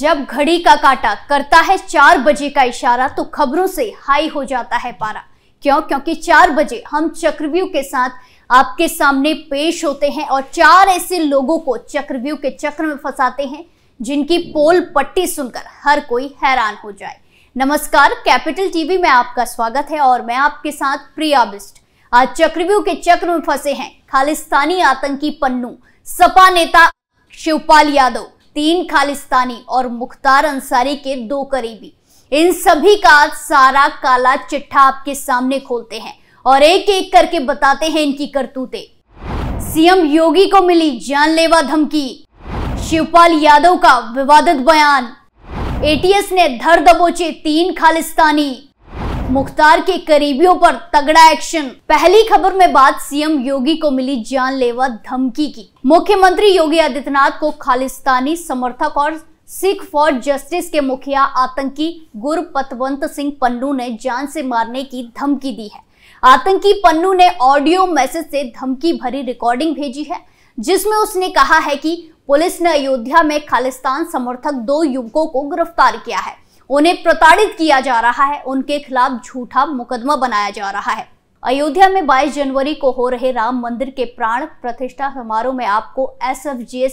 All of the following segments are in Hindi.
जब घड़ी का काटा करता है चार बजे का इशारा तो खबरों से हाई हो जाता है पारा क्यों क्योंकि चार बजे हम चक्रव्यूह के साथ आपके सामने पेश होते हैं और चार ऐसे लोगों को चक्रव्यूह के चक्र में फंसाते हैं जिनकी पोल पट्टी सुनकर हर कोई हैरान हो जाए नमस्कार कैपिटल टीवी में आपका स्वागत है और मैं आपके साथ प्रिया बिस्ट आज चक्रव्यूह के चक्र में फंसे हैं खालिस्तानी आतंकी पन्नू सपा नेता शिवपाल यादव तीन खालिस्तानी और मुख्तार अंसारी के दो करीबी इन सभी का सारा काला चिट्ठा आपके सामने खोलते हैं और एक एक करके बताते हैं इनकी करतूतें सीएम योगी को मिली जानलेवा धमकी शिवपाल यादव का विवादित बयान एटीएस ने धर दबोचे तीन खालिस्तानी मुख्तार के करीबियों पर तगड़ा एक्शन पहली खबर में बात सीएम योगी को मिली जानलेवा धमकी की मुख्यमंत्री योगी आदित्यनाथ को खालिस्तानी समर्थक और सिख फॉर जस्टिस के मुखिया आतंकी गुर पतवंत सिंह पन्नू ने जान से मारने की धमकी दी है आतंकी पन्नू ने ऑडियो मैसेज से धमकी भरी रिकॉर्डिंग भेजी है जिसमें उसने कहा है कि पुलिस ने अयोध्या में खालिस्तान समर्थक दो युवकों को गिरफ्तार किया है उन्हें प्रताड़ित किया जा रहा है उनके खिलाफ झूठा मुकदमा बनाया जा रहा है अयोध्या में 22 जनवरी को हो रहे राम मंदिर के प्राण प्रतिष्ठा समारोह में आपको एस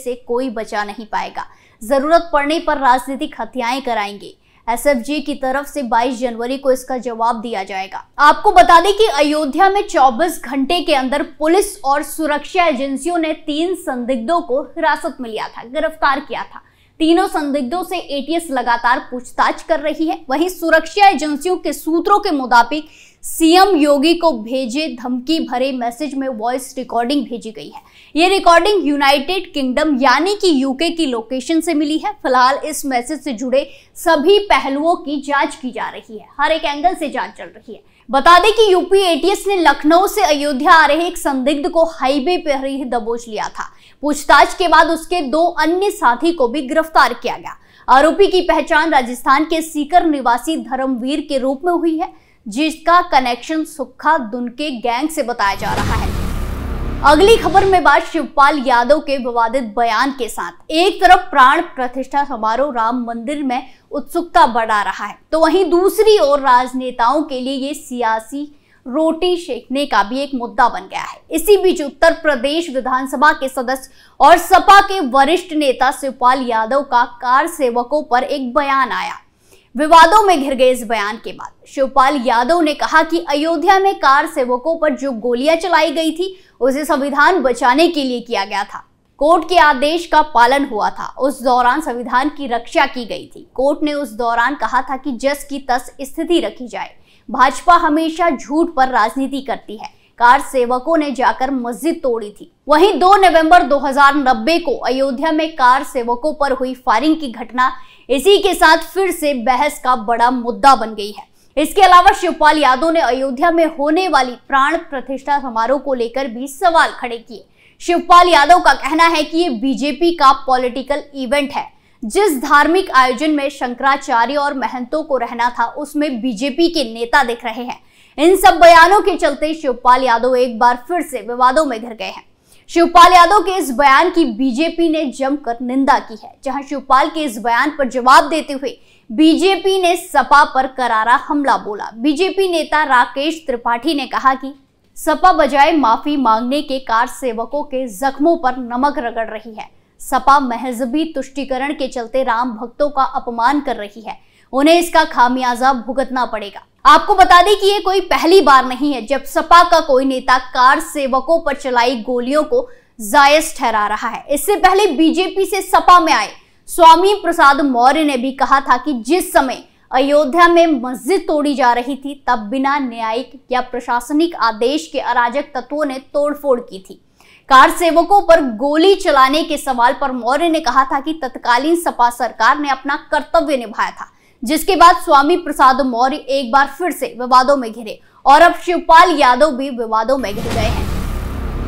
से कोई बचा नहीं पाएगा जरूरत पड़ने पर राजनीतिक हत्याएं कराएंगे एस की तरफ से 22 जनवरी को इसका जवाब दिया जाएगा आपको बता दें कि अयोध्या में 24 घंटे के अंदर पुलिस और सुरक्षा एजेंसियों ने तीन संदिग्धों को हिरासत में लिया था गिरफ्तार किया था तीनों संदिग्धों से एटीएस लगातार पूछताछ कर रही है वहीं सुरक्षा एजेंसियों के सूत्रों के मुताबिक सीएम योगी को भेजे धमकी भरे मैसेज में वॉइस रिकॉर्डिंग भेजी गई है ये रिकॉर्डिंग यूनाइटेड किंगडम यानी कि यूके की लोकेशन से मिली है फिलहाल इस मैसेज से जुड़े सभी पहलुओं की जांच की जा रही है हर एक एंगल से जांच चल रही है बता दें कि यूपी एटीएस ने लखनऊ से अयोध्या आ रहे एक संदिग्ध को हाईवे पर ही दबोच लिया था पूछताछ के बाद उसके दो अन्य साथी को भी गिरफ्तार किया गया आरोपी की पहचान राजस्थान के सीकर निवासी धर्मवीर के रूप में हुई है जिसका कनेक्शन सुखा दुन के गैंग से बताया जा रहा है अगली खबर में बात शिवपाल यादव के विवादित बयान के साथ एक तरफ प्राण प्रतिष्ठा समारोह राम मंदिर में उत्सुकता बढ़ा रहा है तो वहीं दूसरी ओर राजनेताओं के लिए ये सियासी रोटी सेकने का भी एक मुद्दा बन गया है इसी बीच उत्तर प्रदेश विधानसभा के सदस्य और सपा के वरिष्ठ नेता शिवपाल यादव का कार सेवकों पर एक बयान आया विवादों में घिर गए इस बयान के बाद शिवपाल यादव ने कहा कि अयोध्या में कार सेवकों पर जो गोलियां चलाई गई थी उसे संविधान बचाने के लिए किया गया था कोर्ट के आदेश का पालन हुआ था उस दौरान संविधान की रक्षा की गई थी कोर्ट ने उस दौरान कहा था कि जस की तस स्थिति रखी जाए भाजपा हमेशा झूठ पर राजनीति करती है कार सेवकों ने जाकर मस्जिद तोड़ी थी वहीं 2 नवंबर 2090 को अयोध्या में कार सेवकों पर हुई फायरिंग की घटना इसी के साथ फिर से बहस का बड़ा मुद्दा बन गई है इसके अलावा शिवपाल यादव ने अयोध्या में होने वाली प्राण प्रतिष्ठा समारोह को लेकर भी सवाल खड़े किए शिवपाल यादव का कहना है कि ये बीजेपी का पॉलिटिकल इवेंट है जिस धार्मिक आयोजन में शंकराचार्य और महंतों को रहना था उसमें बीजेपी के नेता दिख रहे हैं इन सब बयानों के चलते शिवपाल यादव एक बार फिर से विवादों में घिर गए हैं शिवपाल यादव के इस बयान की बीजेपी ने जमकर निंदा की है जहां शिवपाल के इस बयान पर जवाब देते हुए बीजेपी ने सपा पर करारा हमला बोला बीजेपी नेता राकेश त्रिपाठी ने कहा कि सपा बजाय माफी मांगने के कार सेवकों के जख्मों पर नमक रगड़ रही है सपा महजबी तुष्टिकरण के चलते राम भक्तों का अपमान कर रही है उन्हें इसका खामियाजा भुगतना पड़ेगा आपको बता दें कि ये कोई पहली बार नहीं है जब सपा का कोई नेता कार सेवकों पर चलाई गोलियों को जायज ठहरा रहा है इससे पहले बीजेपी से सपा में आए स्वामी प्रसाद मौर्य ने भी कहा था कि जिस समय अयोध्या में मस्जिद तोड़ी जा रही थी तब बिना न्यायिक या प्रशासनिक आदेश के अराजक तत्वों ने तोड़फोड़ की थी कार सेवकों पर गोली चलाने के सवाल पर मौर्य ने कहा था कि तत्कालीन सपा सरकार ने अपना कर्तव्य निभाया था जिसके बाद स्वामी प्रसाद मौर्य एक बार फिर से विवादों में घिरे और अब शिवपाल यादव भी विवादों में घिर गए हैं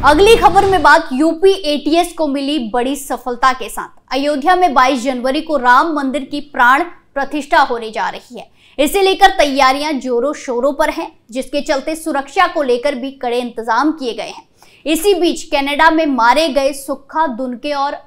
अगली खबर में बात यूपी एटीएस को मिली बड़ी सफलता के साथ अयोध्या में 22 जनवरी को राम मंदिर की प्राण प्रतिष्ठा होने जा रही है इसे लेकर तैयारियां जोरों शोरों पर हैं जिसके चलते सुरक्षा को लेकर भी कड़े इंतजाम किए गए हैं इसी बीच कनाडा में मारे गए सुखा दुनके और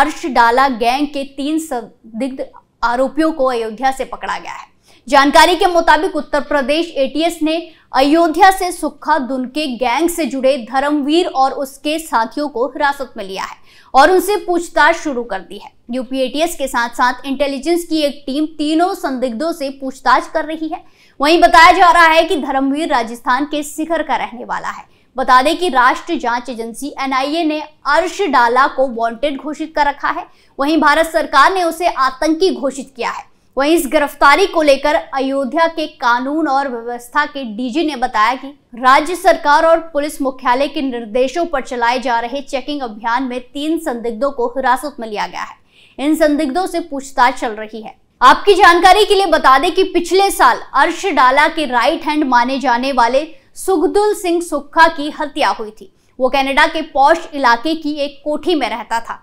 अर्श डाला गैंग के तीन संदिग्ध आरोपियों को अयोध्या से पकड़ा गया है जानकारी के मुताबिक उत्तर प्रदेश एटीएस ने अयोध्या से सुखा दुन के गैंग से जुड़े धर्मवीर और उसके साथियों को हिरासत में लिया है और उनसे पूछताछ शुरू कर दी है यूपी एटीएस के साथ साथ इंटेलिजेंस की एक टीम तीनों संदिग्धों से पूछताछ कर रही है वहीं बताया जा रहा है कि धर्मवीर राजस्थान के शिखर का रहने वाला है बता दें कि राष्ट्रीय जांच एजेंसी एनआईए ने अर्श डाला को वांटेड घोषित कर रखा है वहीं भारत सरकार ने उसे आतंकी घोषित किया है वहीं इस गिरफ्तारी को लेकर अयोध्या के कानून और व्यवस्था के डीजी ने बताया कि राज्य सरकार और पुलिस मुख्यालय के निर्देशों पर चलाए जा रहे चेकिंग अभियान में तीन संदिग्धों को हिरासत में लिया गया है इन संदिग्धों से पूछताछ चल रही है आपकी जानकारी के लिए बता दें कि पिछले साल अर्श डाला के राइट हैंड माने जाने वाले सुखदुल सिंह सुक्खा की हत्या हुई थी वो कनाडा के पौष इलाके की एक कोठी में रहता था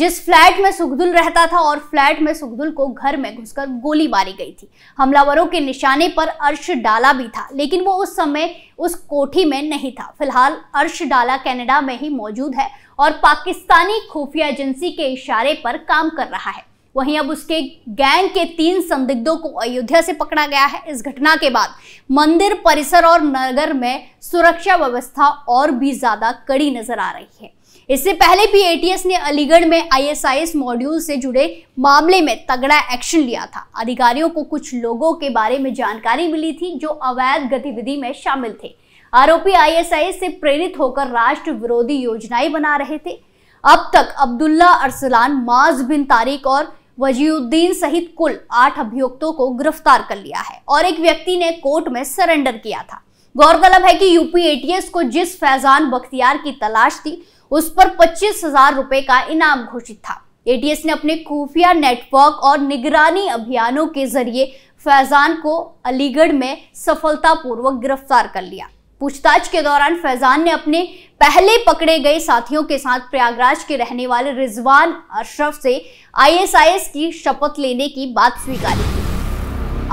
जिस फ्लैट में सुखदुल रहता था और फ्लैट में सुखदुल को घर में घुसकर गोली मारी गई थी हमलावरों के निशाने पर अर्श डाला भी था लेकिन वो उस समय उस कोठी में नहीं था फिलहाल अर्श डाला कनाडा में ही मौजूद है और पाकिस्तानी खुफिया एजेंसी के इशारे पर काम कर रहा है वहीं अब उसके गैंग के तीन संदिग्धों को अयोध्या से पकड़ा गया है इस घटना के बाद मंदिर परिसर और नगर में सुरक्षा व्यवस्था और भी ज्यादा कड़ी नजर आ रही है इससे पहले भी एटीएस ने अलीगढ़ में आईएसआईएस मॉड्यूल से जुड़े मामले में तगड़ा एक्शन लिया था अधिकारियों को कुछ लोगों के बारे में जानकारी मिली थी जो अवैध गतिविधि में शामिल थे आरोपी आईएसआईएस से प्रेरित होकर राष्ट्र विरोधी योजनाएं बना रहे थे अब तक अब्दुल्ला अरसलान माज बिन तारिक और वजीउद्दीन सहित कुल आठ अभियुक्तों को गिरफ्तार कर लिया है और एक व्यक्ति ने कोर्ट में सरेंडर किया था गौरतलब है कि यूपी एटीएस को जिस फैजान बख्तियार की तलाश थी उस पर पच्चीस हजार रुपए का इनाम घोषित था एटीएस ने अपने खुफिया नेटवर्क और निगरानी अभियानों के जरिए फैजान को अलीगढ़ में सफलतापूर्वक गिरफ्तार कर लिया पूछताछ के दौरान फैजान ने अपने पहले पकड़े गए साथियों के साथ प्रयागराज के रहने वाले रिजवान अशरफ से आईएसआईएस की शपथ लेने की बात स्वीकारी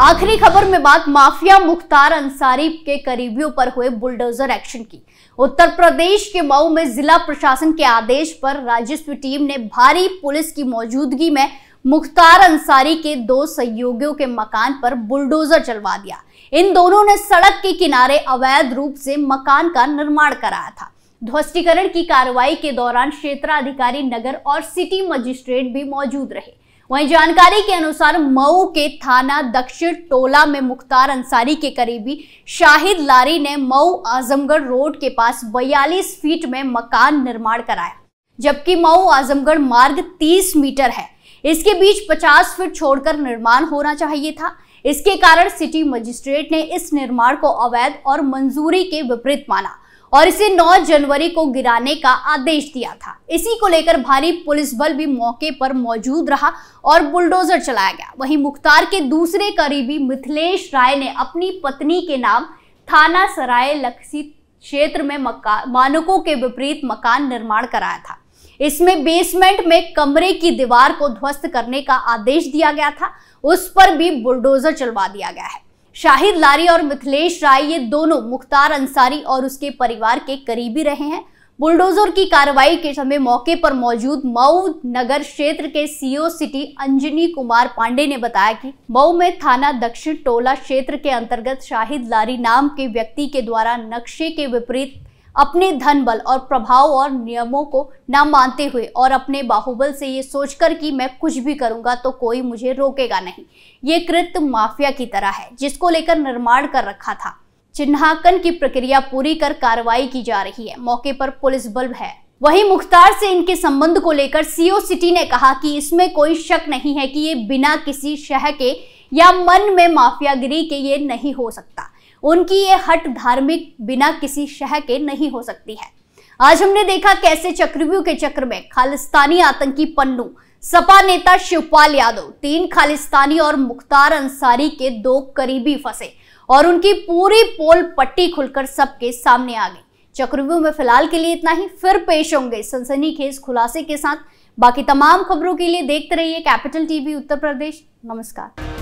आखिरी खबर में बात माफिया मुख्तार अंसारी के करीबियों पर हुए बुलडोजर एक्शन की उत्तर प्रदेश के मऊ में जिला प्रशासन के आदेश पर राजस्व टीम ने भारी पुलिस की मौजूदगी में मुख्तार अंसारी के दो सहयोगियों के मकान पर बुलडोजर चलवा दिया इन दोनों ने सड़क के किनारे अवैध रूप से मकान का निर्माण कराया था ध्वस्तीकरण की कार्रवाई के दौरान क्षेत्राधिकारी नगर और सिटी मजिस्ट्रेट भी मौजूद रहे वहीं जानकारी के अनुसार मऊ के थाना दक्षिण टोला में मुख्तार अंसारी के करीबी शाहिद लारी ने मऊ आजमगढ़ रोड के पास बयालीस फीट में मकान निर्माण कराया जबकि मऊ आजमगढ़ मार्ग 30 मीटर है इसके बीच 50 फीट छोड़कर निर्माण होना चाहिए था इसके कारण सिटी मजिस्ट्रेट ने इस निर्माण को अवैध और मंजूरी के विपरीत माना और इसे 9 जनवरी को गिराने का आदेश दिया था इसी को लेकर भारी पुलिस बल भी मौके पर मौजूद रहा और बुलडोजर चलाया गया वहीं मुख्तार के दूसरे करीबी मिथिलेश राय ने अपनी पत्नी के नाम थाना सराय लक्षित क्षेत्र में मकान मानकों के विपरीत मकान निर्माण कराया था इसमें बेसमेंट में कमरे की दीवार को ध्वस्त करने का आदेश दिया गया था उस पर भी बुलडोजर चलवा दिया गया है शाहिद लारी और मिथिलेश राय ये दोनों मुख्तार अंसारी और उसके परिवार के करीबी रहे हैं बुलडोजर की कार्रवाई के समय मौके पर मौजूद मऊ नगर क्षेत्र के सीओ सिटी अंजनी कुमार पांडे ने बताया कि मऊ में थाना दक्षिण टोला क्षेत्र के अंतर्गत शाहिद लारी नाम के व्यक्ति के द्वारा नक्शे के विपरीत अपने धन बल और प्रभाव और नियमों को न मानते हुए और अपने बाहुबल से ये सोचकर कि मैं कुछ भी करूंगा तो कोई मुझे रोकेगा नहीं ये कृत माफिया की तरह है जिसको लेकर निर्माण कर रखा था चिन्हांकन की प्रक्रिया पूरी कर कार्रवाई की जा रही है मौके पर पुलिस बल है वही मुख्तार से इनके संबंध को लेकर सीओ सिटी ने कहा कि इसमें कोई शक नहीं है कि ये बिना किसी शह के या मन में माफियागिरी के ये नहीं हो सकता उनकी ये हट धार्मिक बिना किसी शह के नहीं हो सकती है आज हमने देखा कैसे चक्रव्यूह के चक्र में खालिस्तानी आतंकी पन्नू सपा नेता शिवपाल यादव तीन खालिस्तानी और मुख्तार अंसारी के दो करीबी फंसे और उनकी पूरी पोल पट्टी खुलकर सबके सामने आ गई चक्रव्यूह में फिलहाल के लिए इतना ही फिर पेश होंगे सनसनीखेज खुलासे के साथ बाकी तमाम खबरों के लिए देखते रहिए कैपिटल टीवी उत्तर प्रदेश नमस्कार